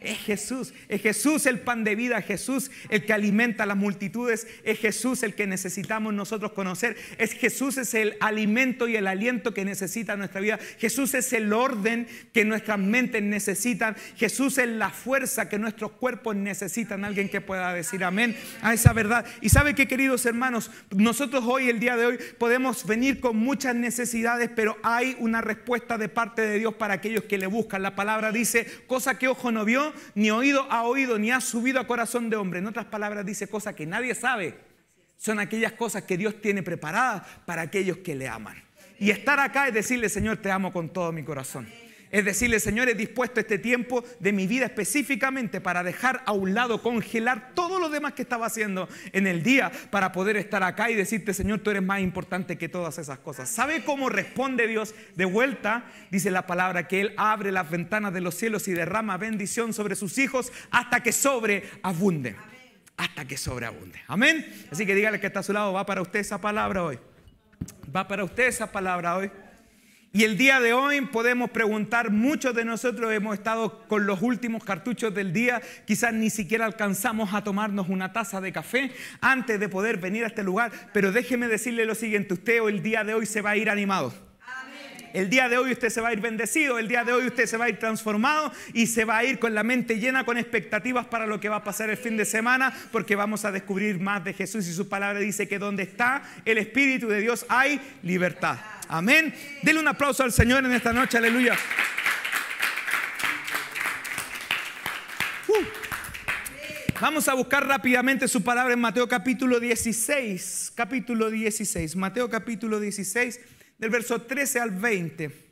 Es Jesús, es Jesús el pan de vida, Jesús el que alimenta a las multitudes, es Jesús el que necesitamos nosotros conocer, es Jesús es el alimento y el aliento que necesita nuestra vida, Jesús es el orden que nuestras mentes necesitan, Jesús es la fuerza que nuestros cuerpos necesitan, alguien que pueda decir amén a esa verdad. Y sabe que queridos hermanos, nosotros hoy, el día de hoy, podemos venir con muchas necesidades, pero hay una respuesta de parte de Dios para aquellos que le buscan. La palabra dice, cosa que ojo no vio ni oído ha oído, ni ha subido a corazón de hombre. En otras palabras, dice cosas que nadie sabe. Son aquellas cosas que Dios tiene preparadas para aquellos que le aman. Y estar acá es decirle, Señor, te amo con todo mi corazón. Es decirle, Señor, he dispuesto este tiempo de mi vida específicamente para dejar a un lado, congelar todo lo demás que estaba haciendo en el día para poder estar acá y decirte, Señor, tú eres más importante que todas esas cosas. ¿Sabe cómo responde Dios de vuelta? Dice la palabra que Él abre las ventanas de los cielos y derrama bendición sobre sus hijos hasta que sobreabunde. Hasta que sobreabunde. Amén. Así que dígale que está a su lado, va para usted esa palabra hoy. Va para usted esa palabra hoy. Y el día de hoy podemos preguntar, muchos de nosotros hemos estado con los últimos cartuchos del día, quizás ni siquiera alcanzamos a tomarnos una taza de café antes de poder venir a este lugar, pero déjeme decirle lo siguiente, usted hoy el día de hoy se va a ir animado. El día de hoy usted se va a ir bendecido, el día de hoy usted se va a ir transformado y se va a ir con la mente llena, con expectativas para lo que va a pasar el fin de semana, porque vamos a descubrir más de Jesús y su palabra dice que donde está el Espíritu de Dios hay libertad. Amén. Denle un aplauso al Señor en esta noche. Aleluya. Uh. Vamos a buscar rápidamente su palabra en Mateo capítulo 16. Capítulo 16. Mateo capítulo 16 del verso 13 al 20.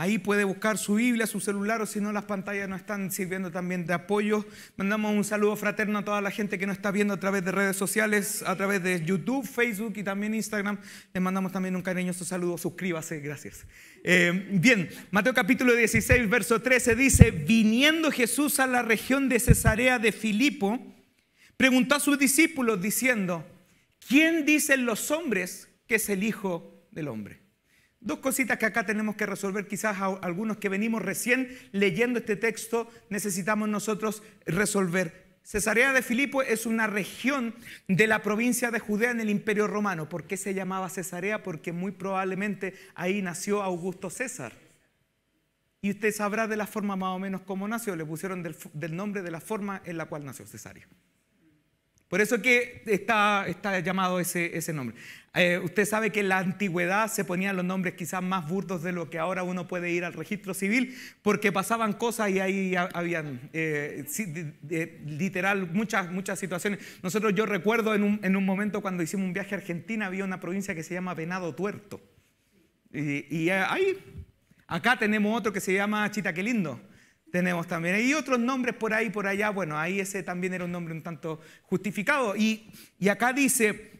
Ahí puede buscar su Biblia, su celular o si no las pantallas no están sirviendo también de apoyo. Mandamos un saludo fraterno a toda la gente que nos está viendo a través de redes sociales, a través de YouTube, Facebook y también Instagram. Les mandamos también un cariñoso saludo. Suscríbase, gracias. Eh, bien, Mateo capítulo 16, verso 13 dice, viniendo Jesús a la región de Cesarea de Filipo, preguntó a sus discípulos diciendo, ¿quién dicen los hombres que es el Hijo del Hombre? Dos cositas que acá tenemos que resolver, quizás algunos que venimos recién leyendo este texto, necesitamos nosotros resolver. Cesarea de Filipo es una región de la provincia de Judea en el Imperio Romano. ¿Por qué se llamaba Cesarea? Porque muy probablemente ahí nació Augusto César. Y usted sabrá de la forma más o menos cómo nació, le pusieron del, nombre de la forma en la cual nació Cesario. Por eso que está, llamado ese, nombre. Eh, usted sabe que en la antigüedad se ponían los nombres quizás más burdos de lo que ahora uno puede ir al registro civil, porque pasaban cosas y ahí habían eh, eh, literal muchas, muchas situaciones. Nosotros yo recuerdo en un, momento cuando hicimos un viaje a Argentina, había una provincia que se llama Venado Tuerto. Y, y ahí, acá tenemos otro que se llama Chitaquelindo tenemos también. Y otros nombres por ahí, por allá. Bueno, ahí ese también era un nombre un tanto justificado. Y, y acá dice,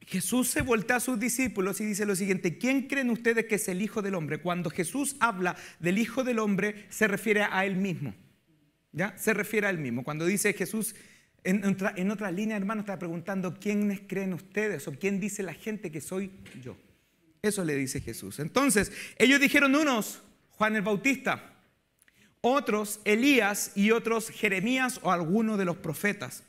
Jesús se voltea a sus discípulos y dice lo siguiente, ¿quién creen ustedes que es el Hijo del Hombre? Cuando Jesús habla del Hijo del Hombre, se refiere a él mismo. ¿Ya? Se refiere a él mismo. Cuando dice Jesús... En otra, en otra línea, hermano, está preguntando quiénes creen ustedes o quién dice la gente que soy yo. Eso le dice Jesús. Entonces, ellos dijeron unos, Juan el Bautista, otros Elías y otros Jeremías o alguno de los profetas.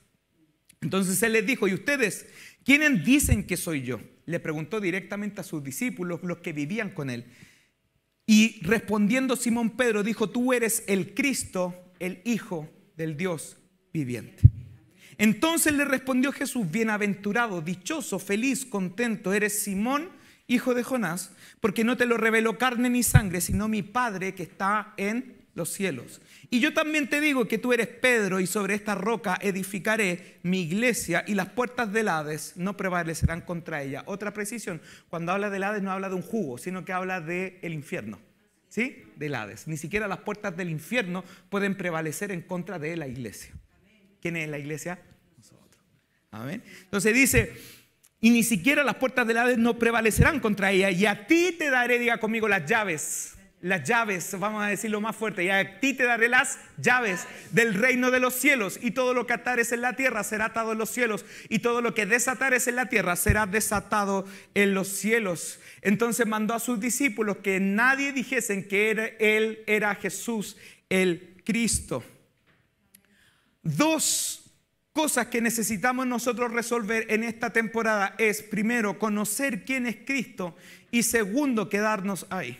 Entonces él les dijo, ¿y ustedes quiénes dicen que soy yo? Le preguntó directamente a sus discípulos, los que vivían con él. Y respondiendo Simón Pedro dijo, tú eres el Cristo, el Hijo del Dios viviente. Entonces le respondió Jesús, bienaventurado, dichoso, feliz, contento, eres Simón, hijo de Jonás, porque no te lo reveló carne ni sangre, sino mi Padre que está en los cielos. Y yo también te digo que tú eres Pedro y sobre esta roca edificaré mi iglesia y las puertas del Hades no prevalecerán contra ella. Otra precisión, cuando habla del Hades no habla de un jugo, sino que habla del el infierno. ¿Sí? Del Hades. Ni siquiera las puertas del infierno pueden prevalecer en contra de la iglesia. ¿Quién es la iglesia? Nosotros. Amén. Entonces dice, y ni siquiera las puertas del Hades no prevalecerán contra ella. Y a ti te daré, diga conmigo, las llaves las llaves, vamos a decirlo más fuerte, y a ti te daré las llaves del reino de los cielos, y todo lo que atares en la tierra será atado en los cielos, y todo lo que desatares en la tierra será desatado en los cielos. Entonces mandó a sus discípulos que nadie dijesen que él era Jesús el Cristo. Dos cosas que necesitamos nosotros resolver en esta temporada es, primero, conocer quién es Cristo y segundo, quedarnos ahí.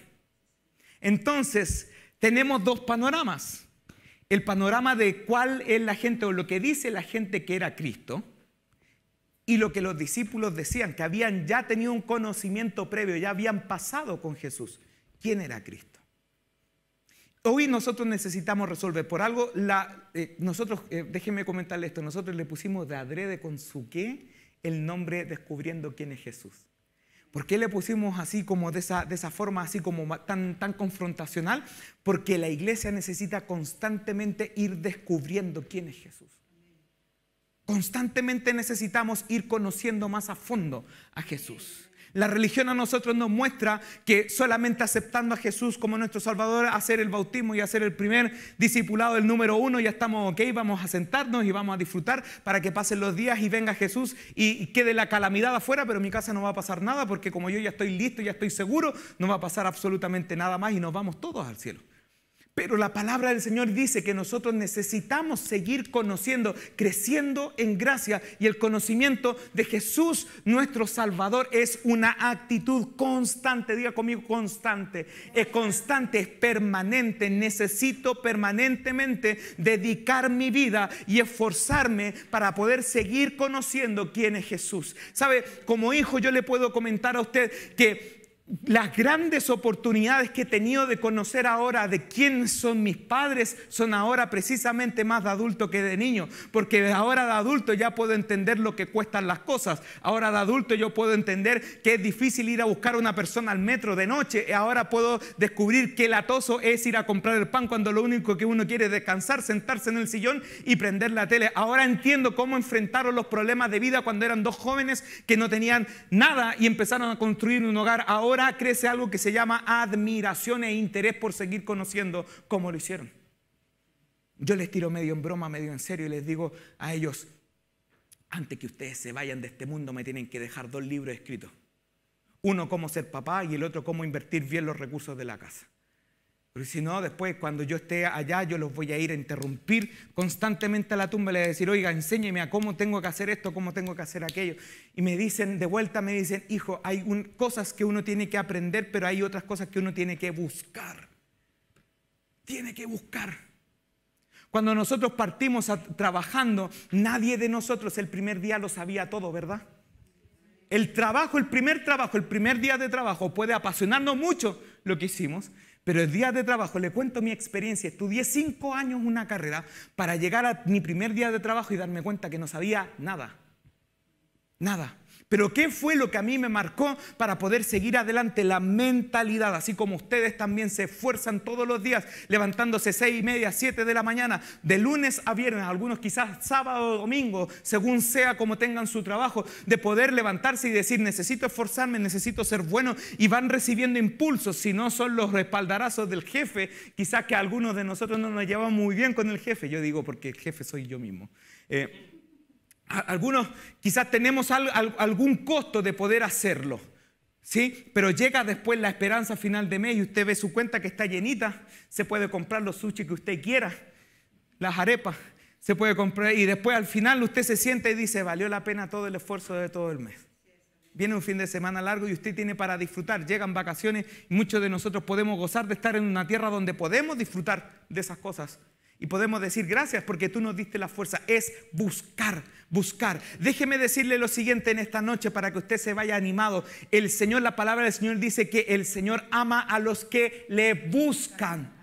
Entonces, tenemos dos panoramas. El panorama de cuál es la gente o lo que dice la gente que era Cristo y lo que los discípulos decían, que habían ya tenido un conocimiento previo, ya habían pasado con Jesús. ¿Quién era Cristo? Hoy nosotros necesitamos resolver por algo, eh, nosotros, eh, déjenme comentarle esto, nosotros le pusimos de adrede con su qué el nombre descubriendo quién es Jesús. ¿Por qué le pusimos así como de esa, de esa forma, así como tan, tan confrontacional? Porque la iglesia necesita constantemente ir descubriendo quién es Jesús. Constantemente necesitamos ir conociendo más a fondo a Jesús. La religión a nosotros nos muestra que solamente aceptando a Jesús como nuestro Salvador, hacer el bautismo y hacer el primer discipulado, el número uno, ya estamos ok, vamos a sentarnos y vamos a disfrutar para que pasen los días y venga Jesús y quede la calamidad afuera, pero en mi casa no va a pasar nada porque como yo ya estoy listo, ya estoy seguro, no va a pasar absolutamente nada más y nos vamos todos al cielo. Pero la palabra del Señor dice que nosotros necesitamos seguir conociendo, creciendo en gracia y el conocimiento de Jesús nuestro Salvador es una actitud constante, diga conmigo constante, es constante, es permanente, necesito permanentemente dedicar mi vida y esforzarme para poder seguir conociendo quién es Jesús. ¿Sabe? Como hijo yo le puedo comentar a usted que las grandes oportunidades que he tenido de conocer ahora de quién son mis padres son ahora precisamente más de adulto que de niño, porque ahora de adulto ya puedo entender lo que cuestan las cosas, ahora de adulto yo puedo entender que es difícil ir a buscar a una persona al metro de noche, ahora puedo descubrir que latoso es ir a comprar el pan cuando lo único que uno quiere es descansar, sentarse en el sillón y prender la tele. Ahora entiendo cómo enfrentaron los problemas de vida cuando eran dos jóvenes que no tenían nada y empezaron a construir un hogar. Ahora crece algo que se llama admiración e interés por seguir conociendo como lo hicieron. Yo les tiro medio en broma, medio en serio y les digo a ellos, antes que ustedes se vayan de este mundo me tienen que dejar dos libros escritos. Uno cómo ser papá y el otro cómo invertir bien los recursos de la casa. Porque si no, después cuando yo esté allá, yo los voy a ir a interrumpir constantemente a la tumba y le a decir, oiga, enséñeme a cómo tengo que hacer esto, cómo tengo que hacer aquello. Y me dicen, de vuelta me dicen, hijo, hay cosas que uno tiene que aprender, pero hay otras cosas que uno tiene que buscar. Tiene que buscar. Cuando nosotros partimos trabajando, nadie de nosotros el primer día lo sabía todo, ¿verdad? El trabajo, el primer trabajo, el primer día de trabajo puede apasionarnos mucho lo que hicimos, pero el día de trabajo, le cuento mi experiencia, estudié cinco años una carrera para llegar a mi primer día de trabajo y darme cuenta que no sabía nada. Nada. Pero ¿qué fue lo que a mí me marcó para poder seguir adelante? La mentalidad, así como ustedes también se esfuerzan todos los días, levantándose seis y media, siete de la mañana, de lunes a viernes, algunos quizás sábado o domingo, según sea como tengan su trabajo, de poder levantarse y decir, necesito esforzarme, necesito ser bueno, y van recibiendo impulsos, si no son los respaldarazos del jefe, quizás que algunos de nosotros no nos llevamos muy bien con el jefe, yo digo porque el jefe soy yo mismo. Eh, algunos quizás tenemos algún costo de poder hacerlo, ¿sí? Pero llega después la esperanza final de mes y usted ve su cuenta que está llenita, se puede comprar los sushi que usted quiera, las arepas, se puede comprar y después al final usted se siente y dice, valió la pena todo el esfuerzo de todo el mes. Viene un fin de semana largo y usted tiene para disfrutar. Llegan vacaciones y muchos de nosotros podemos gozar de estar en una tierra donde podemos disfrutar de esas cosas y podemos decir gracias porque tú nos diste la fuerza. Es buscar, buscar. Déjeme decirle lo siguiente en esta noche para que usted se vaya animado. El Señor, la palabra del Señor dice que el Señor ama a los que le buscan.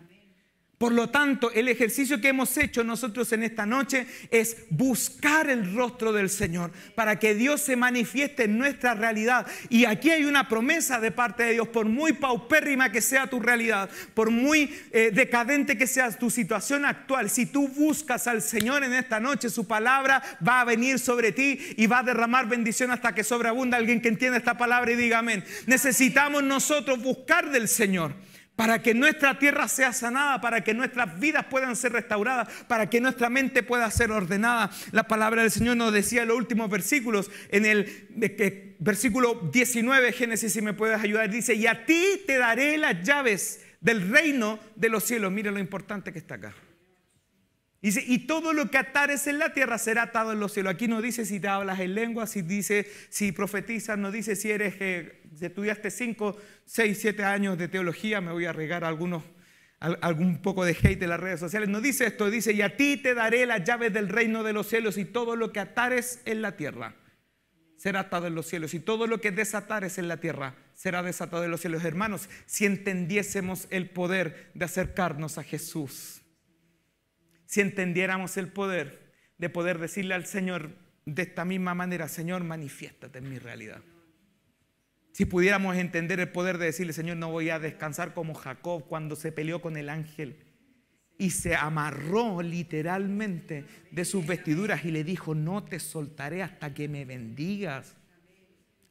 Por lo tanto, el ejercicio que hemos hecho nosotros en esta noche es buscar el rostro del Señor para que Dios se manifieste en nuestra realidad. Y aquí hay una promesa de parte de Dios, por muy paupérrima que sea tu realidad, por muy eh, decadente que sea tu situación actual, si tú buscas al Señor en esta noche, su palabra va a venir sobre ti y va a derramar bendición hasta que sobreabunda alguien que entienda esta palabra y diga amén. Necesitamos nosotros buscar del Señor para que nuestra tierra sea sanada, para que nuestras vidas puedan ser restauradas, para que nuestra mente pueda ser ordenada. La palabra del Señor nos decía en los últimos versículos, en el versículo 19, Génesis, si me puedes ayudar, dice, y a ti te daré las llaves del reino de los cielos. Mira lo importante que está acá y todo lo que atares en la tierra será atado en los cielos. Aquí no dice si te hablas en lengua, si dice, si profetizas, no dice si eres, que eh, si estudiaste 5, 6, 7 años de teología, me voy a regar algunos, algún poco de hate en las redes sociales. No dice esto, dice, y a ti te daré las llaves del reino de los cielos y todo lo que atares en la tierra será atado en los cielos y todo lo que desatares en la tierra será desatado en los cielos. Hermanos, si entendiésemos el poder de acercarnos a Jesús si entendiéramos el poder de poder decirle al Señor de esta misma manera, Señor, manifiéstate en mi realidad. Si pudiéramos entender el poder de decirle, Señor, no voy a descansar como Jacob cuando se peleó con el ángel y se amarró literalmente de sus vestiduras y le dijo, no te soltaré hasta que me bendigas.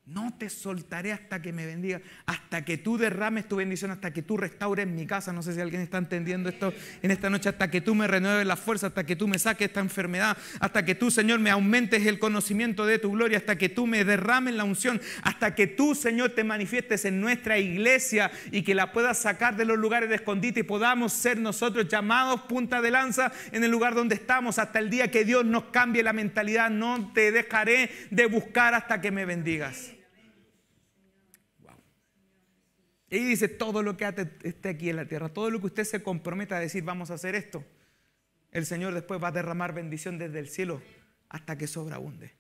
No te soltaré hasta que me bendiga, hasta que tú derrames tu bendición, hasta que tú restaures mi casa. No sé si alguien está entendiendo esto en esta noche, hasta que tú me renueves la fuerza, hasta que tú me saques esta enfermedad, hasta que tú, Señor, me aumentes el conocimiento de tu gloria, hasta que tú me derrames la unción, hasta que tú, Señor, te manifiestes en nuestra iglesia y que la puedas sacar de los lugares de escondite y podamos ser nosotros llamados punta de lanza en el lugar donde estamos, hasta el día que Dios nos cambie la mentalidad. No te dejaré de buscar hasta que me bendigas. Y dice, todo lo que esté aquí en la tierra, todo lo que usted se comprometa a decir, vamos a hacer esto, el Señor después va a derramar bendición desde el cielo hasta que hunde.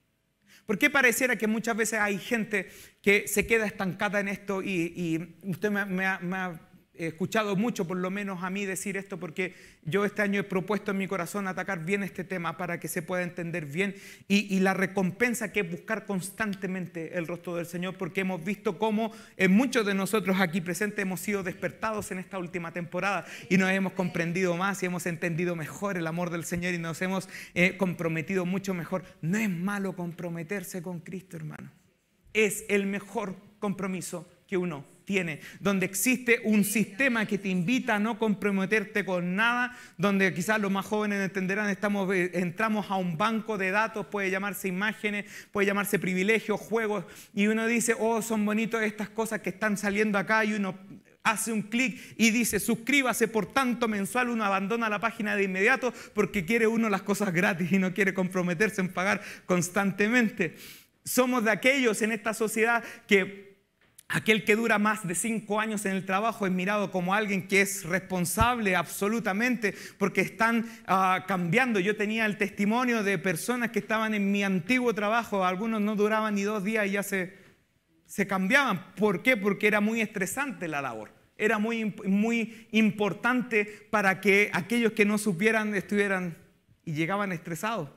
¿Por qué pareciera que muchas veces hay gente que se queda estancada en esto y, usted me, me ha he escuchado mucho, por lo menos a mí, decir esto porque yo este año he propuesto en mi corazón atacar bien este tema para que se pueda entender bien y, la recompensa que es buscar constantemente el rostro del Señor porque hemos visto cómo en muchos de nosotros aquí presentes hemos sido despertados en esta última temporada y nos hemos comprendido más y hemos entendido mejor el amor del Señor y nos hemos eh, comprometido mucho mejor. No es malo comprometerse con Cristo, hermano. Es el mejor compromiso que uno tiene, donde existe un sistema que te invita a no comprometerte con nada, donde quizás los más jóvenes entenderán, estamos, eh, entramos a un banco de datos, puede llamarse imágenes, puede llamarse privilegios, juegos, y uno dice, oh, son bonitos estas cosas que están saliendo acá y uno hace un clic y dice suscríbase por tanto mensual, uno abandona la página de inmediato porque quiere uno las cosas gratis y no quiere comprometerse en pagar constantemente. Somos de aquellos en esta sociedad que Aquel que dura más de cinco años en el trabajo es mirado como alguien que es responsable absolutamente porque están ah, cambiando. Yo tenía el testimonio de personas que estaban en mi antiguo trabajo, algunos no duraban ni dos días y ya se, cambiaban. ¿Por qué? Porque era muy estresante la labor. Era muy, muy importante para que aquellos que no supieran estuvieran y llegaban estresados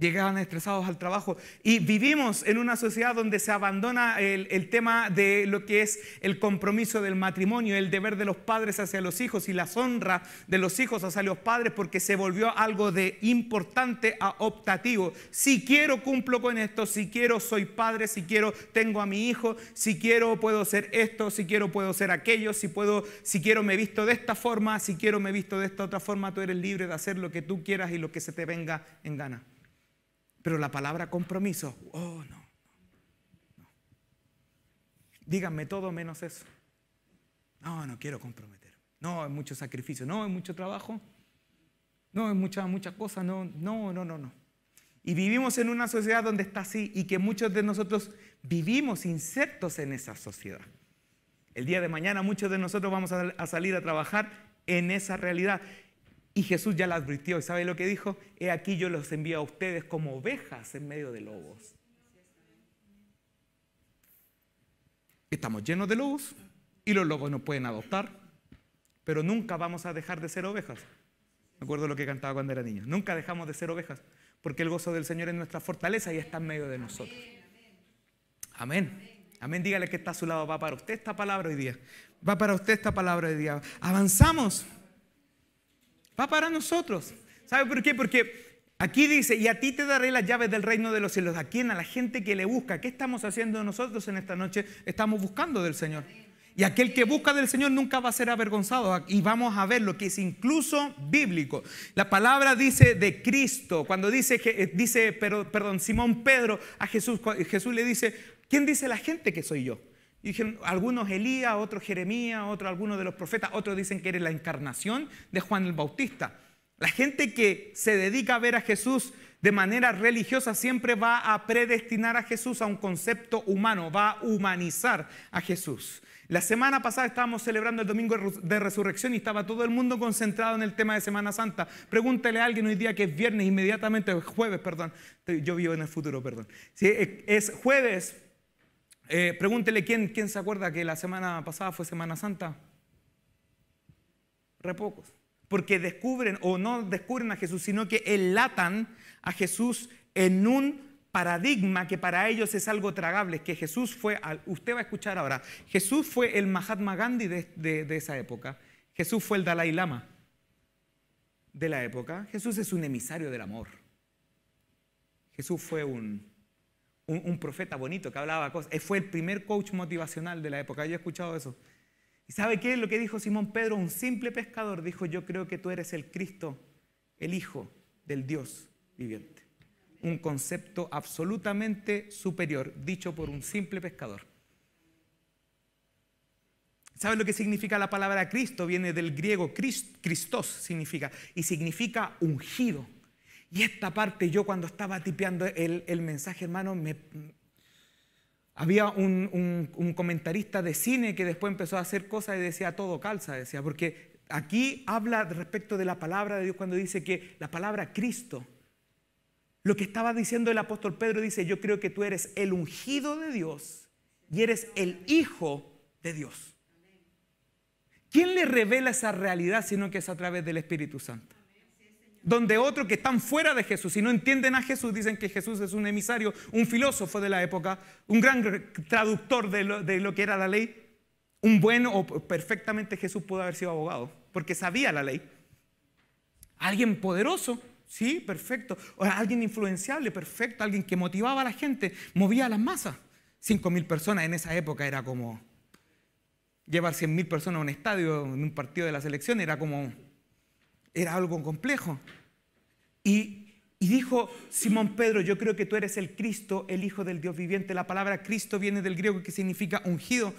llegaban estresados al trabajo. Y vivimos en una sociedad donde se abandona el, tema de lo que es el compromiso del matrimonio, el deber de los padres hacia los hijos y la honra de los hijos hacia los padres porque se volvió algo de importante a optativo. Si quiero cumplo con esto, si quiero soy padre, si quiero tengo a mi hijo, si quiero puedo ser esto, si quiero puedo ser aquello, si puedo, si quiero me visto de esta forma, si quiero me visto de esta otra forma, tú eres libre de hacer lo que tú quieras y lo que se te venga en gana. Pero la palabra compromiso, oh no, no. Díganme todo menos eso. No, no quiero comprometer. No, es mucho sacrificio. No, es mucho trabajo. No, es mucha, muchas cosas. No, no, no, no, Y vivimos en una sociedad donde está así y que muchos de nosotros vivimos insertos en esa sociedad. El día de mañana muchos de nosotros vamos a salir a trabajar en esa realidad. Y Jesús ya la advirtió y ¿sabe lo que dijo? He aquí yo los envío a ustedes como ovejas en medio de lobos. Estamos llenos de lobos y los lobos nos pueden adoptar, pero nunca vamos a dejar de ser ovejas. Me acuerdo lo que cantaba cuando era niño. Nunca dejamos de ser ovejas, porque el gozo del Señor es nuestra fortaleza y está en medio de nosotros. Amén. Amén. Dígale que está a su lado. Va para usted esta palabra hoy día. Va para usted esta palabra hoy día. Avanzamos. Va para nosotros. ¿Sabe por qué? Porque aquí dice, y a ti te daré las llaves del reino de los cielos. ¿A quién? A la gente que le busca. ¿Qué estamos haciendo nosotros en esta noche? Estamos buscando del Señor. Y aquel que busca del Señor nunca va a ser avergonzado. Y vamos a ver lo que es incluso bíblico. La palabra dice de Cristo. Cuando dice, eh, dice pero, perdón, Simón Pedro a Jesús, Jesús le dice, ¿quién dice la gente que soy yo? algunos Elías, otros Jeremías, otros algunos de los profetas, otros dicen que eres la encarnación de Juan el Bautista. La gente que se dedica a ver a Jesús de manera religiosa siempre va a predestinar a Jesús a un concepto humano, va a humanizar a Jesús. La semana pasada estábamos celebrando el domingo de resurrección y estaba todo el mundo concentrado en el tema de Semana Santa. pregúntele a alguien hoy día que es viernes, inmediatamente, jueves, perdón, yo vivo en el futuro, perdón. Si es jueves, eh, pregúntele ¿quién, quién se acuerda que la semana pasada fue Semana Santa. Re pocos. Porque descubren o no descubren a Jesús, sino que elatan a Jesús en un paradigma que para ellos es algo tragable, que Jesús fue, usted va a escuchar ahora, Jesús fue el Mahatma Gandhi de esa época, Jesús fue el Dalai Lama de la época, Jesús es un emisario del amor, Jesús fue un un, profeta bonito que hablaba cosas. fue el primer coach motivacional de la época. Yo he escuchado eso. ¿Y sabe qué es lo que dijo Simón Pedro? Un simple pescador dijo, yo creo que tú eres el Cristo, el Hijo del Dios viviente. Un concepto absolutamente superior, dicho por un simple pescador. ¿Sabe lo que significa la palabra Cristo? Viene del griego Christos, significa, y significa ungido. Y esta parte, yo cuando estaba tipeando el, mensaje, hermano, me, había un, un, comentarista de cine que después empezó a hacer cosas y decía, todo calza, decía, porque aquí habla respecto de la palabra de Dios cuando dice que la palabra Cristo, lo que estaba diciendo el apóstol Pedro dice, yo creo que tú eres el ungido de Dios y eres el hijo de Dios. ¿Quién le revela esa realidad sino que es a través del Espíritu Santo? donde otros que están fuera de Jesús y no entienden a Jesús dicen que Jesús es un emisario, un filósofo de la época, un gran traductor de lo, que era la ley. Un bueno o perfectamente Jesús pudo haber sido abogado, porque sabía la ley. Alguien poderoso, sí, perfecto. O alguien influenciable, perfecto. Alguien que motivaba a la gente, movía a las masas. Cinco mil personas en esa época era como llevar cien mil personas a un estadio, en un partido de la selección, era como era algo complejo. Y, dijo Simón Pedro, yo creo que tú eres el Cristo, el Hijo del Dios viviente. La palabra Cristo viene del griego que significa ungido.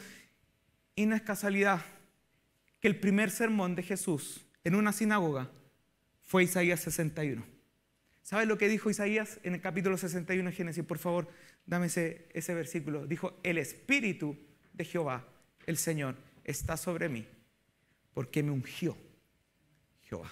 Y no es casualidad que el primer sermón de Jesús en una sinagoga fue Isaías 61. ¿Sabes lo que dijo Isaías en el capítulo 61 de Génesis? Por favor, dame ese versículo. Dijo, el Espíritu de Jehová, el Señor, está sobre mí, porque me ungió Jehová.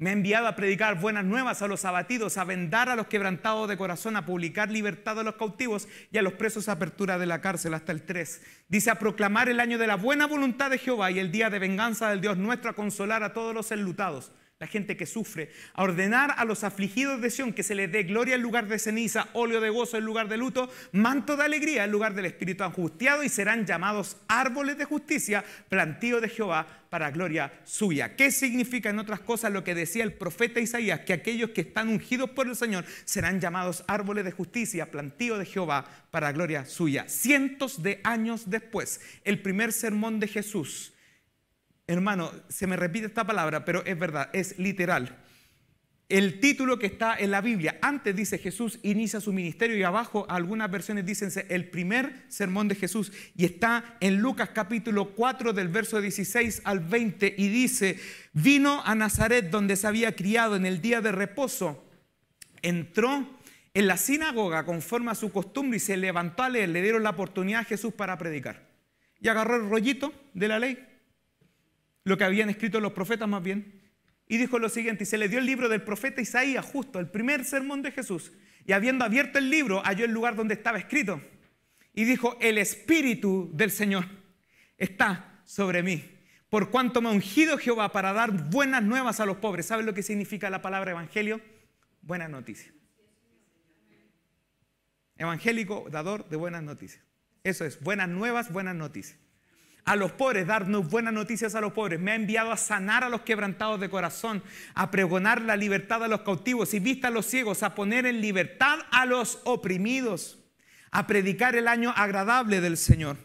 Me ha enviado a predicar buenas nuevas a los abatidos, a vendar a los quebrantados de corazón, a publicar libertad a los cautivos y a los presos a apertura de la cárcel hasta el 3. Dice a proclamar el año de la buena voluntad de Jehová y el día de venganza del Dios nuestro, a consolar a todos los enlutados, la gente que sufre, a ordenar a los afligidos de Sión que se les dé gloria en lugar de ceniza, óleo de gozo en lugar de luto, manto de alegría en lugar del espíritu angustiado y serán llamados árboles de justicia, plantío de Jehová para gloria suya. ¿Qué significa en otras cosas lo que decía el profeta Isaías? Que aquellos que están ungidos por el Señor serán llamados árboles de justicia, plantío de Jehová para gloria suya. Cientos de años después, el primer sermón de Jesús Hermano, se me repite esta palabra, pero es verdad, es literal. El título que está en la Biblia, antes dice Jesús inicia su ministerio y abajo algunas versiones dicen el primer sermón de Jesús y está en Lucas capítulo 4 del verso 16 al 20 y dice, vino a Nazaret donde se había criado en el día de reposo, entró en la sinagoga conforme a su costumbre y se levantó a leer, le dieron la oportunidad a Jesús para predicar. Y agarró el rollito de la ley, lo que habían escrito los profetas más bien, y dijo lo siguiente, y se le dio el libro del profeta Isaías, justo el primer sermón de Jesús, y habiendo abierto el libro, halló el lugar donde estaba escrito, y dijo, el Espíritu del Señor está sobre mí, por cuanto me ha ungido Jehová para dar buenas nuevas a los pobres. ¿Saben lo que significa la palabra evangelio? Buenas noticias. Evangélico, dador de buenas noticias. Eso es, buenas nuevas, buenas noticias a los pobres, darnos buenas noticias a los pobres. Me ha enviado a sanar a los quebrantados de corazón, a pregonar la libertad a los cautivos y vista a los ciegos, a poner en libertad a los oprimidos, a predicar el año agradable del Señor.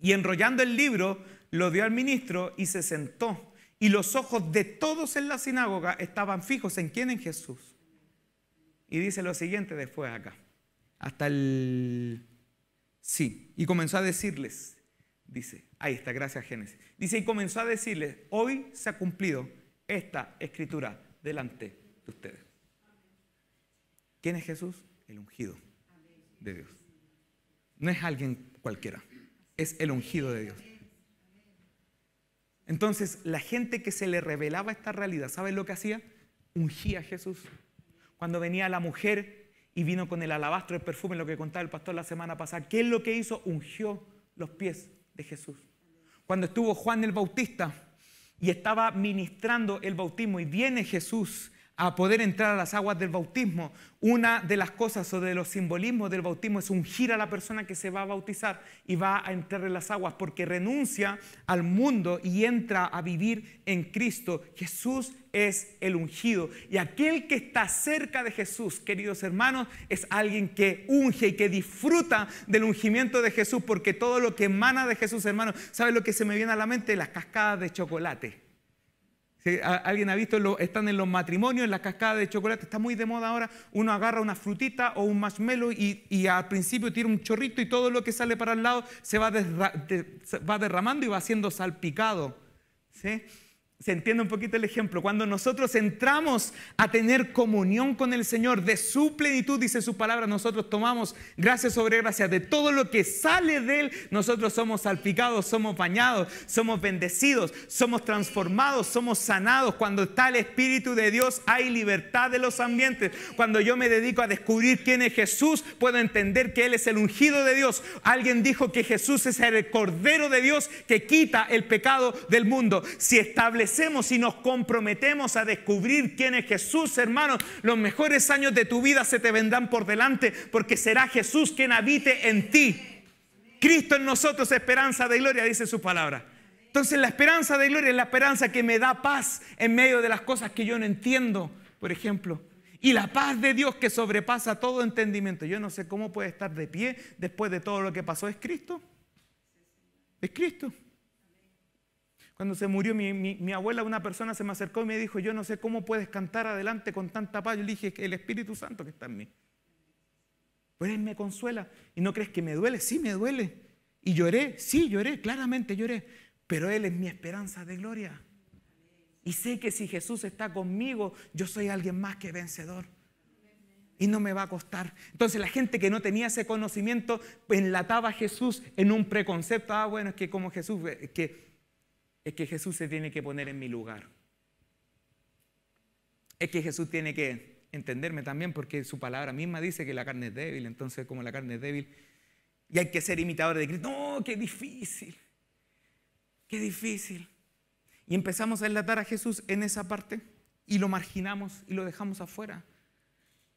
Y enrollando el libro, lo dio al ministro y se sentó. Y los ojos de todos en la sinagoga estaban fijos en quién, en Jesús. Y dice lo siguiente después acá, hasta el... Sí, y comenzó a decirles, dice. Ahí está, gracias Génesis. Dice, y comenzó a decirles, hoy se ha cumplido esta escritura delante de ustedes. ¿Quién es Jesús? El ungido de Dios. No es alguien cualquiera, es el ungido de Dios. Entonces, la gente que se le revelaba esta realidad, ¿saben lo que hacía? Ungía a Jesús. Cuando venía la mujer y vino con el alabastro, el perfume, lo que contaba el pastor la semana pasada, ¿qué es lo que hizo? Ungió los pies Jesús. Cuando estuvo Juan el Bautista y estaba ministrando el bautismo y viene Jesús a poder entrar a las aguas del bautismo. Una de las cosas o de los simbolismos del bautismo es ungir a la persona que se va a bautizar y va a entrar en las aguas porque renuncia al mundo y entra a vivir en Cristo. Jesús es el ungido y aquel que está cerca de Jesús, queridos hermanos, es alguien que unge y que disfruta del ungimiento de Jesús porque todo lo que emana de Jesús, hermanos, ¿sabe lo que se me viene a la mente? Las cascadas de chocolate. Alguien ha visto, están en los matrimonios, en las cascadas de chocolate, está muy de moda ahora. Uno agarra una frutita o un marshmallow y, al principio tira un chorrito y todo lo que sale para el lado se va, va derramando y va siendo salpicado. ¿sí? se entiende un poquito el ejemplo, cuando nosotros entramos a tener comunión con el Señor, de su plenitud, dice su palabra, nosotros tomamos gracias sobre gracias de todo lo que sale de Él, nosotros somos salpicados, somos bañados, somos bendecidos, somos transformados, somos sanados. Cuando está el Espíritu de Dios hay libertad de los ambientes. Cuando yo me dedico a descubrir quién es Jesús, puedo entender que Él es el ungido de Dios. Alguien dijo que Jesús es el Cordero de Dios que quita el pecado del mundo. Si establece y nos comprometemos a descubrir quién es Jesús, hermanos, los mejores años de tu vida se te vendrán por delante porque será Jesús quien habite en ti. Cristo en nosotros, esperanza de gloria, dice su palabra. Entonces la esperanza de gloria es la esperanza que me da paz en medio de las cosas que yo no entiendo, por ejemplo. Y la paz de Dios que sobrepasa todo entendimiento. Yo no sé cómo puede estar de pie después de todo lo que pasó. Es Cristo. Es Cristo. Cuando se murió mi, abuela, una persona se me acercó y me dijo, yo no sé cómo puedes cantar adelante con tanta paz. Yo le dije, el Espíritu Santo que está en mí. Pero Él me consuela. ¿Y no crees que me duele? Sí, me duele. Y lloré, sí, lloré, claramente lloré. Pero Él es mi esperanza de gloria. Y sé que si Jesús está conmigo, yo soy alguien más que vencedor y no me va a costar. Entonces la gente que no tenía ese conocimiento enlataba a Jesús en un preconcepto, ah, bueno, es que como Jesús, eh, que es que Jesús se tiene que poner en mi lugar. Es que Jesús tiene que entenderme también porque su palabra misma dice que la carne es débil, entonces como la carne es débil y hay que ser imitador de Cristo. No, qué difícil, qué difícil. Y empezamos a enlatar a Jesús en esa parte y lo marginamos y lo dejamos afuera.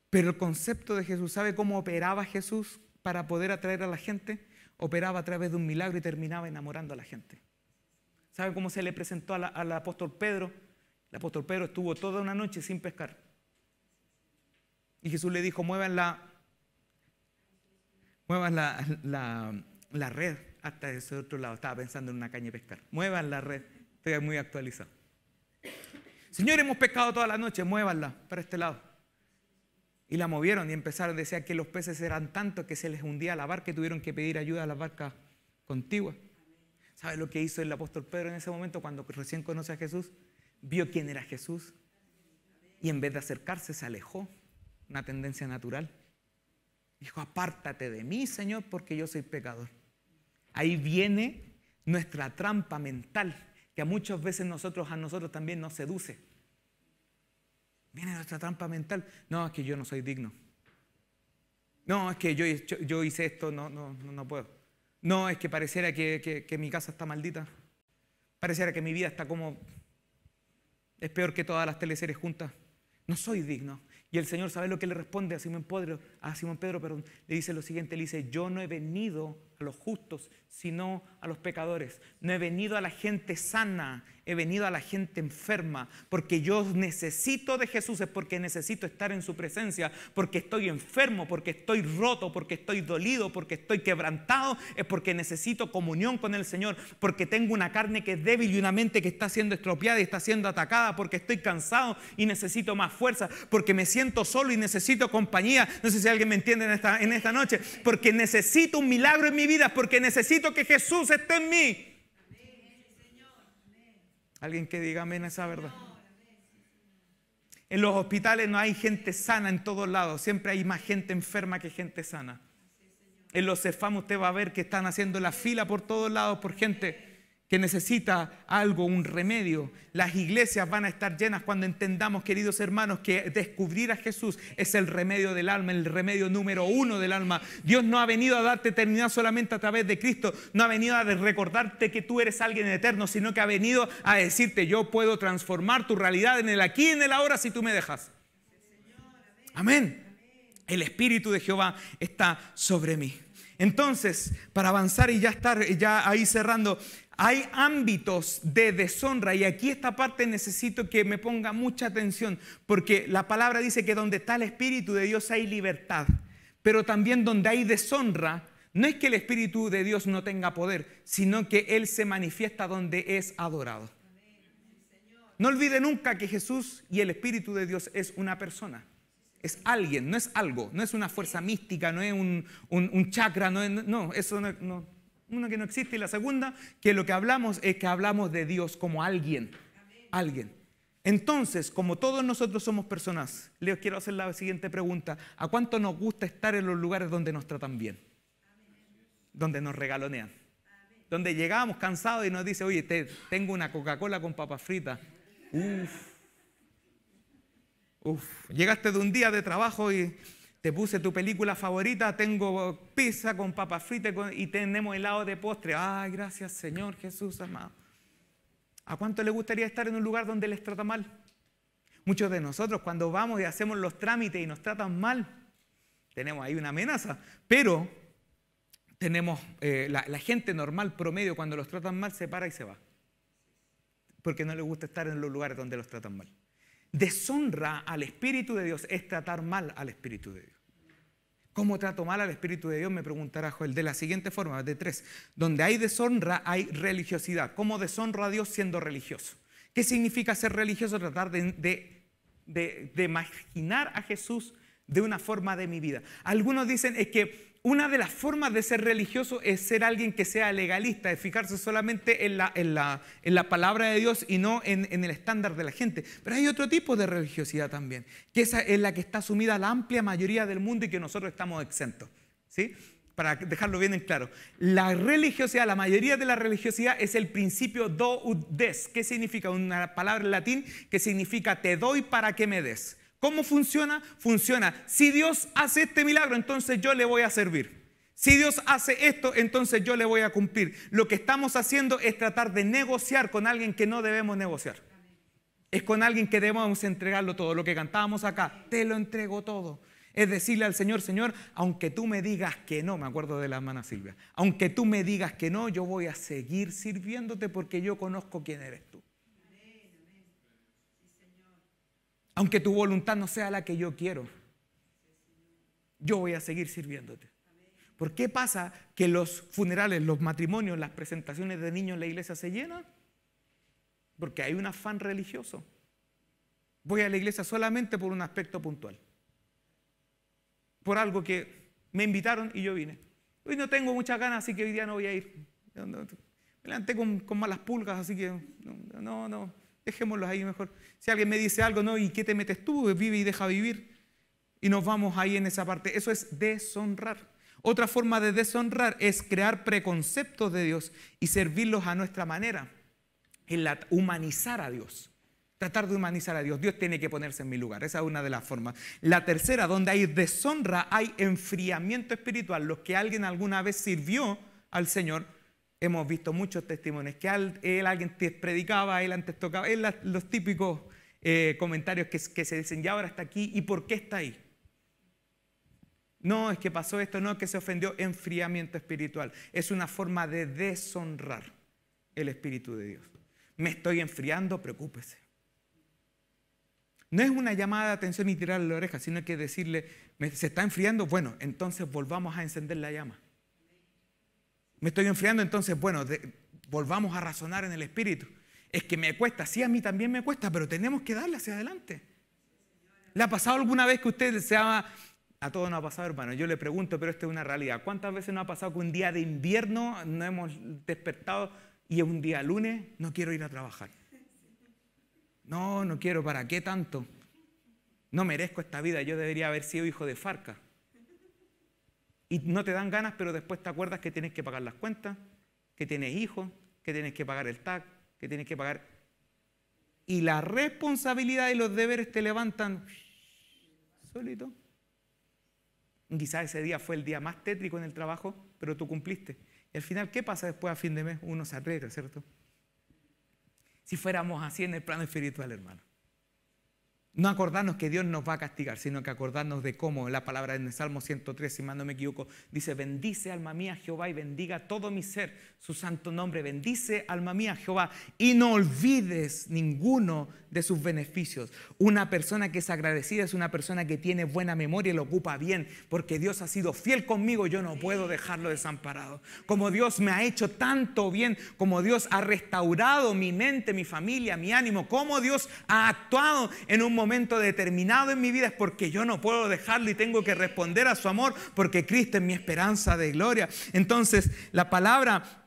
Pero el concepto de Jesús, ¿sabe cómo operaba Jesús para poder atraer a la gente? Operaba a través de un milagro y terminaba enamorando a la gente. ¿Sabe cómo se le presentó al apóstol Pedro? El apóstol Pedro estuvo toda una noche sin pescar. Y Jesús le dijo, muevan la, muevan la, red hasta ese otro lado. Estaba pensando en una caña de pescar. Muevan la red. Estoy muy actualizado. Señor, hemos pescado toda la noche, muévanla para este lado. Y la movieron y empezaron a decir que los peces eran tantos que se les hundía la barca y tuvieron que pedir ayuda a las barcas contiguas. ¿Sabe lo que hizo el apóstol Pedro en ese momento cuando recién conoce a Jesús? Vio quién era Jesús y en vez de acercarse se alejó, una tendencia natural. Dijo, apártate de mí, Señor, porque yo soy pecador. Ahí viene nuestra trampa mental, que a muchas veces nosotros, a nosotros también nos seduce. Viene nuestra trampa mental. No, es que yo no soy digno. No, es que yo, yo hice esto, no, no, no puedo. No, es que pareciera que, mi casa está maldita. Pareciera que mi vida está como... Es peor que todas las teleseries juntas. No soy digno. Y el Señor sabe lo que le responde a Simón Pedro, a Simón Pedro le dice lo siguiente, le dice, yo no he venido a los justos, sino a los pecadores. No he venido a la gente sana, he venido a la gente enferma, porque yo necesito de Jesús, es porque necesito estar en su presencia, porque estoy enfermo, porque estoy roto, porque estoy dolido, porque estoy quebrantado, es porque necesito comunión con el Señor, porque tengo una carne que es débil y una mente que está siendo estropeada y está siendo atacada, porque estoy cansado y necesito más fuerza, porque me siento solo y necesito compañía. No sé si alguien me entiende en esta, en esta noche, porque necesito un milagro en mi vida porque necesito que Jesús esté en mí. Alguien que diga amén a esa verdad. En los hospitales no hay gente sana en todos lados, siempre hay más gente enferma que gente sana. En los cefamos usted va a ver que están haciendo la fila por todos lados por gente que necesita algo, un remedio. Las iglesias van a estar llenas cuando entendamos, queridos hermanos, que descubrir a Jesús es el remedio del alma, el remedio número uno del alma. Dios no ha venido a darte eternidad solamente a través de Cristo, no ha venido a recordarte que tú eres alguien eterno, sino que ha venido a decirte, yo puedo transformar tu realidad en el aquí y en el ahora si tú me dejas. Amén. El Espíritu de Jehová está sobre mí. Entonces, para avanzar y ya estar, ya ahí cerrando, hay ámbitos de deshonra y aquí esta parte necesito que me ponga mucha atención porque la palabra dice que donde está el Espíritu de Dios hay libertad, pero también donde hay deshonra, no es que el Espíritu de Dios no tenga poder, sino que Él se manifiesta donde es adorado. No olvide nunca que Jesús y el Espíritu de Dios es una persona. Es alguien, no es algo, no es una fuerza mística, no es un, chakra, no, no, eso no, no una que no existe y la segunda, que lo que hablamos es que hablamos de Dios como alguien. Alguien. Entonces, como todos nosotros somos personas, les quiero hacer la siguiente pregunta. ¿A cuánto nos gusta estar en los lugares donde nos tratan bien? Donde nos regalonean. Donde llegamos cansados y nos dice, oye, tengo una Coca-Cola con papas fritas. Uf. Uf. Llegaste de un día de trabajo y te puse tu película favorita, tengo pizza con papa fritas y tenemos helado de postre. Ay, gracias Señor Jesús, amado. ¿A cuánto le gustaría estar en un lugar donde les trata mal? Muchos de nosotros cuando vamos y hacemos los trámites y nos tratan mal, tenemos ahí una amenaza, pero tenemos eh, la, gente normal, promedio, cuando los tratan mal, se para y se va. Porque no les gusta estar en los lugares donde los tratan mal. Deshonra al Espíritu de Dios es tratar mal al Espíritu de Dios. ¿Cómo trato mal al Espíritu de Dios? Me preguntará Joel. De la siguiente forma, de tres. Donde hay deshonra, hay religiosidad. ¿Cómo deshonro a Dios siendo religioso? ¿Qué significa ser religioso? Tratar de, de, imaginar a Jesús de una forma de mi vida. Algunos dicen es que una de las formas de ser religioso es ser alguien que sea legalista, es fijarse solamente en la, palabra de Dios y no en, el estándar de la gente. Pero hay otro tipo de religiosidad también, que esa es la que está asumida la amplia mayoría del mundo y que nosotros estamos exentos. ¿sí? Para dejarlo bien en claro, la religiosidad, la mayoría de la religiosidad es el principio do ut des, que significa una palabra en latín que significa te doy para que me des. ¿Cómo funciona? Funciona. Si Dios hace este milagro, entonces yo le voy a servir. Si Dios hace esto, entonces yo le voy a cumplir. Lo que estamos haciendo es tratar de negociar con alguien que no debemos negociar. Es con alguien que debemos entregarlo todo. Lo que cantábamos acá, te lo entrego todo. Es decirle al Señor, Señor, aunque tú me digas que no, me acuerdo de la hermana Silvia, aunque tú me digas que no, yo voy a seguir sirviéndote porque yo conozco quién eres. Aunque tu voluntad no sea la que yo quiero, yo voy a seguir sirviéndote. ¿Por qué pasa que los funerales, los matrimonios, las presentaciones de niños en la iglesia se llenan? Porque hay un afán religioso. Voy a la iglesia solamente por un aspecto puntual. Por algo que me invitaron y yo vine. Hoy no tengo muchas ganas, así que hoy día no voy a ir. Me levanté con, malas pulgas, así que no, no, no dejémoslos ahí mejor. Si alguien me dice algo, no, ¿y qué te metes tú? Vive y deja vivir. Y nos vamos ahí en esa parte. Eso es deshonrar. Otra forma de deshonrar es crear preconceptos de Dios y servirlos a nuestra manera. En la, humanizar a Dios. Tratar de humanizar a Dios. Dios tiene que ponerse en mi lugar. Esa es una de las formas. La tercera, donde hay deshonra, hay enfriamiento espiritual. Los que alguien alguna vez sirvió al Señor Hemos visto muchos testimonios que él, alguien predicaba, él antes tocaba, él los típicos eh, comentarios que, que se dicen, ya ahora está aquí, ¿y por qué está ahí? No, es que pasó esto, no, es que se ofendió. Enfriamiento espiritual. Es una forma de deshonrar el Espíritu de Dios. Me estoy enfriando, preocúpese. No es una llamada de atención y tirarle la oreja, sino que decirle, se está enfriando, bueno, entonces volvamos a encender la llama. Me estoy enfriando, entonces, bueno, volvamos a razonar en el espíritu. Es que me cuesta, sí, a mí también me cuesta, pero tenemos que darle hacia adelante. ¿Le ha pasado alguna vez que usted se A todos nos ha pasado, hermano. Yo le pregunto, pero esto es una realidad. ¿Cuántas veces nos ha pasado que un día de invierno no hemos despertado y es un día lunes, no quiero ir a trabajar? No, no quiero, ¿para qué tanto? No merezco esta vida, yo debería haber sido hijo de Farca y no te dan ganas, pero después te acuerdas que tienes que pagar las cuentas, que tienes hijos, que tienes que pagar el TAC, que tienes que pagar. Y la responsabilidad y los deberes te levantan solito. Quizás ese día fue el día más tétrico en el trabajo, pero tú cumpliste. Y al final, ¿qué pasa después a fin de mes? Uno se arregla, ¿cierto? Si fuéramos así en el plano espiritual, hermano. No acordarnos que Dios nos va a castigar, sino que acordarnos de cómo la palabra en el Salmo 103, si no me equivoco, dice, bendice alma mía Jehová y bendiga todo mi ser, su santo nombre, bendice alma mía Jehová y no olvides ninguno de sus beneficios. Una persona que es agradecida es una persona que tiene buena memoria y lo ocupa bien, porque Dios ha sido fiel conmigo, yo no puedo dejarlo desamparado. Como Dios me ha hecho tanto bien, como Dios ha restaurado mi mente, mi familia, mi ánimo, como Dios ha actuado en un momento momento determinado en mi vida es porque yo no puedo dejarlo y tengo que responder a su amor porque Cristo es mi esperanza de gloria. Entonces, la palabra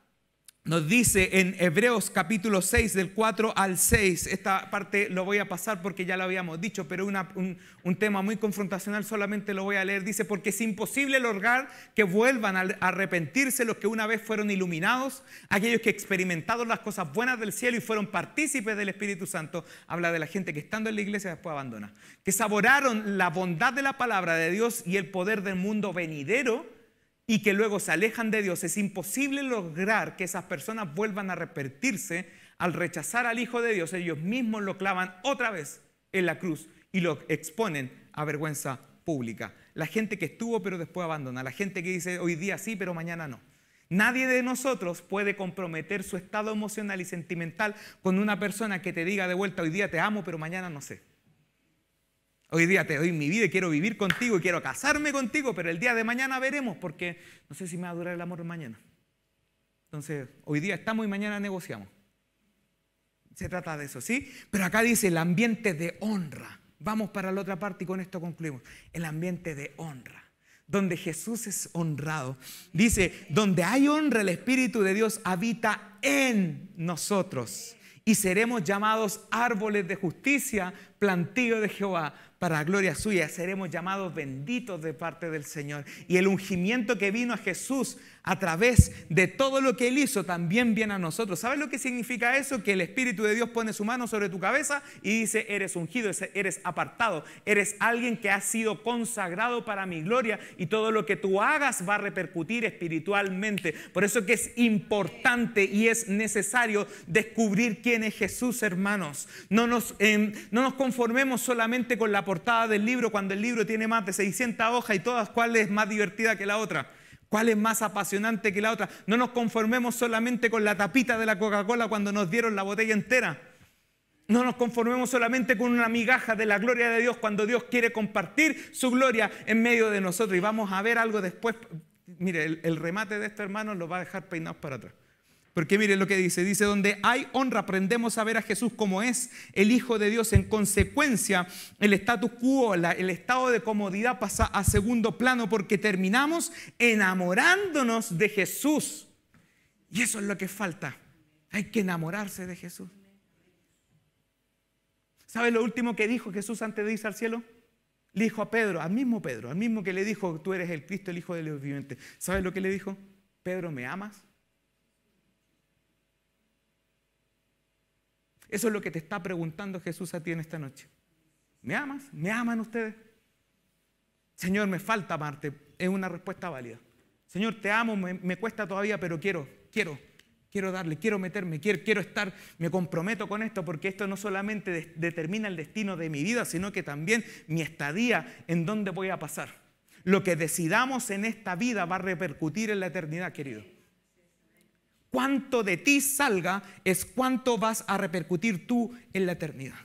nos dice en Hebreos capítulo 6, del 4 al 6, esta parte lo voy a pasar porque ya lo habíamos dicho, pero un, tema muy confrontacional solamente lo voy a leer, dice, porque es imposible lograr que vuelvan a arrepentirse los que una vez fueron iluminados, aquellos que experimentaron las cosas buenas del cielo y fueron partícipes del Espíritu Santo, habla de la gente que estando en la iglesia después abandona, que saboraron la bondad de la palabra de Dios y el poder del mundo venidero, y que luego se alejan de Dios, es imposible lograr que esas personas vuelvan a repetirse al rechazar al Hijo de Dios. Ellos mismos lo clavan otra vez en la cruz y lo exponen a vergüenza pública. La gente que estuvo pero después abandona, la gente que dice hoy día sí pero mañana no. Nadie de nosotros puede comprometer su estado emocional y sentimental con una persona que te diga de vuelta hoy día te amo pero mañana no sé. Hoy día te doy mi vida y quiero vivir contigo y quiero casarme contigo, pero el día de mañana veremos porque no sé si me va a durar el amor mañana. Entonces, hoy día estamos y mañana negociamos. Se trata de eso, ¿sí? Pero acá dice el ambiente de honra. Vamos para la otra parte y con esto concluimos. El ambiente de honra, donde Jesús es honrado. Dice, donde hay honra, el Espíritu de Dios habita en nosotros y seremos llamados árboles de justicia, plantío de Jehová, para la gloria suya seremos llamados benditos de parte del Señor. Y el ungimiento que vino a Jesús a través de todo lo que Él hizo, también viene a nosotros. ¿Sabes lo que significa eso? Que el Espíritu de Dios pone su mano sobre tu cabeza y dice, eres ungido, eres apartado, eres alguien que ha sido consagrado para mi gloria y todo lo que tú hagas va a repercutir espiritualmente. Por eso que es importante y es necesario descubrir quién es Jesús, hermanos. No nos, em, no nos conformemos solamente con la portada del libro cuando el libro tiene más de 600 hojas y todas cuales es más divertida que la otra. ¿Cuál es más apasionante que la otra? No nos conformemos solamente con la tapita de la Coca-Cola cuando nos dieron la botella entera. No nos conformemos solamente con una migaja de la gloria de Dios cuando Dios quiere compartir su gloria en medio de nosotros. Y vamos a ver algo después. Mire, el, remate de este hermano lo va a dejar peinados para atrás. Porque mire lo que dice, dice, donde hay honra aprendemos a ver a Jesús como es el Hijo de Dios. En consecuencia, el status quo, el estado de comodidad pasa a segundo plano porque terminamos enamorándonos de Jesús. Y eso es lo que falta. Hay que enamorarse de Jesús. ¿Sabes lo último que dijo Jesús antes de irse al cielo? Le dijo a Pedro, al mismo Pedro, al mismo que le dijo, tú eres el Cristo, el Hijo de los vivientes. ¿Sabes lo que le dijo? Pedro, ¿me amas? Eso es lo que te está preguntando Jesús a ti en esta noche. ¿Me amas? ¿Me aman ustedes? Señor, me falta amarte. Es una respuesta válida. Señor, te amo, me, cuesta todavía, pero quiero, quiero, quiero darle, quiero meterme, quiero, estar, me comprometo con esto porque esto no solamente determina el destino de mi vida, sino que también mi estadía en dónde voy a pasar. Lo que decidamos en esta vida va a repercutir en la eternidad, querido cuánto de ti salga es cuánto vas a repercutir tú en la eternidad.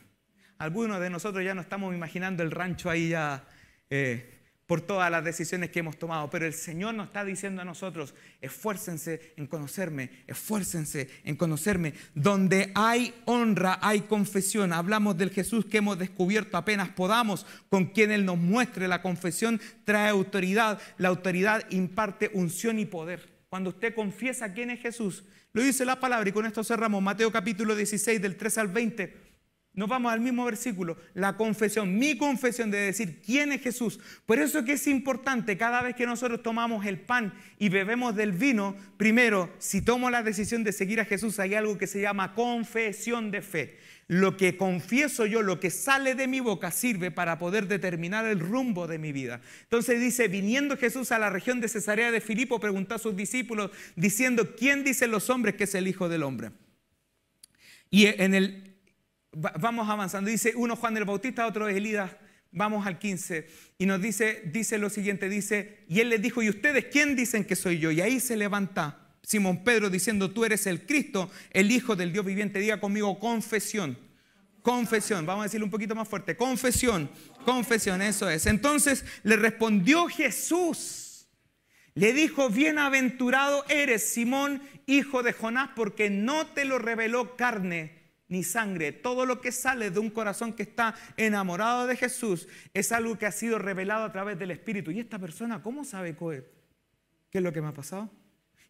Algunos de nosotros ya no estamos imaginando el rancho ahí ya eh, por todas las decisiones que hemos tomado, pero el Señor nos está diciendo a nosotros, esfuércense en conocerme, esfuércense en conocerme. Donde hay honra, hay confesión. Hablamos del Jesús que hemos descubierto apenas podamos, con quien Él nos muestre. La confesión trae autoridad, la autoridad imparte unción y poder cuando usted confiesa quién es Jesús, lo dice la palabra y con esto cerramos Mateo capítulo 16 del 3 al 20. Nos vamos al mismo versículo, la confesión, mi confesión de decir quién es Jesús. Por eso es que es importante cada vez que nosotros tomamos el pan y bebemos del vino, primero, si tomo la decisión de seguir a Jesús, hay algo que se llama confesión de fe. Lo que confieso yo, lo que sale de mi boca sirve para poder determinar el rumbo de mi vida. Entonces dice, viniendo Jesús a la región de Cesarea de Filipo, preguntó a sus discípulos diciendo, ¿quién dicen los hombres que es el Hijo del Hombre? Y en el, vamos avanzando, dice uno Juan el Bautista, otro Elías, vamos al 15, y nos dice, dice lo siguiente, dice, y él les dijo, ¿y ustedes quién dicen que soy yo? Y ahí se levanta Simón Pedro diciendo, tú eres el Cristo, el Hijo del Dios viviente. Diga conmigo, confesión. Confesión, vamos a decirlo un poquito más fuerte. Confesión, confesión, eso es. Entonces le respondió Jesús. Le dijo, bienaventurado eres, Simón, hijo de Jonás, porque no te lo reveló carne ni sangre. Todo lo que sale de un corazón que está enamorado de Jesús es algo que ha sido revelado a través del Espíritu. ¿Y esta persona cómo sabe, ¿Qué es lo que me ha pasado?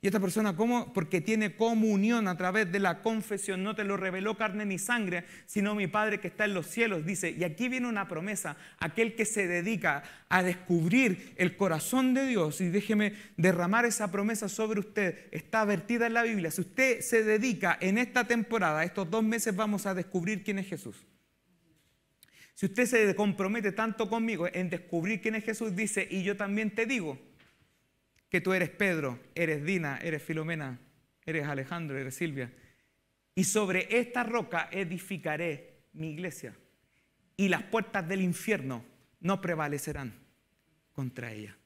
Y esta persona, ¿cómo? Porque tiene comunión a través de la confesión. No te lo reveló carne ni sangre, sino mi Padre que está en los cielos. Dice, y aquí viene una promesa. Aquel que se dedica a descubrir el corazón de Dios, y déjeme derramar esa promesa sobre usted, está vertida en la Biblia. Si usted se dedica en esta temporada, estos dos meses vamos a descubrir quién es Jesús. Si usted se compromete tanto conmigo en descubrir quién es Jesús, dice, y yo también te digo, que tú eres Pedro, eres Dina, eres Filomena, eres Alejandro, eres Silvia. Y sobre esta roca edificaré mi iglesia. Y las puertas del infierno no prevalecerán contra ella.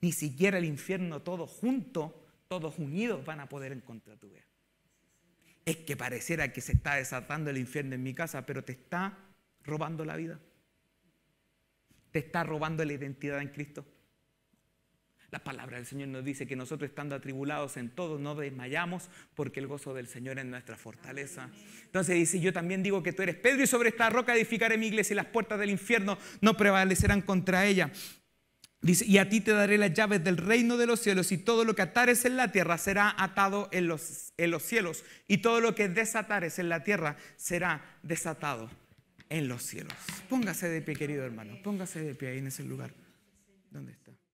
Ni siquiera el infierno todos juntos, todos unidos van a poder encontrar tu vida. Es que pareciera que se está desatando el infierno en mi casa, pero te está robando la vida. Te está robando la identidad en Cristo la palabra del Señor nos dice que nosotros estando atribulados en todo no desmayamos porque el gozo del Señor es nuestra fortaleza. Entonces dice, yo también digo que tú eres Pedro y sobre esta roca edificaré mi iglesia y las puertas del infierno no prevalecerán contra ella. Dice, y a ti te daré las llaves del reino de los cielos, y todo lo que atares en la tierra será atado en los, en los cielos, y todo lo que desatares en la tierra será desatado en los cielos. Póngase de pie, querido hermano, póngase de pie ahí en ese lugar. ¿Dónde está?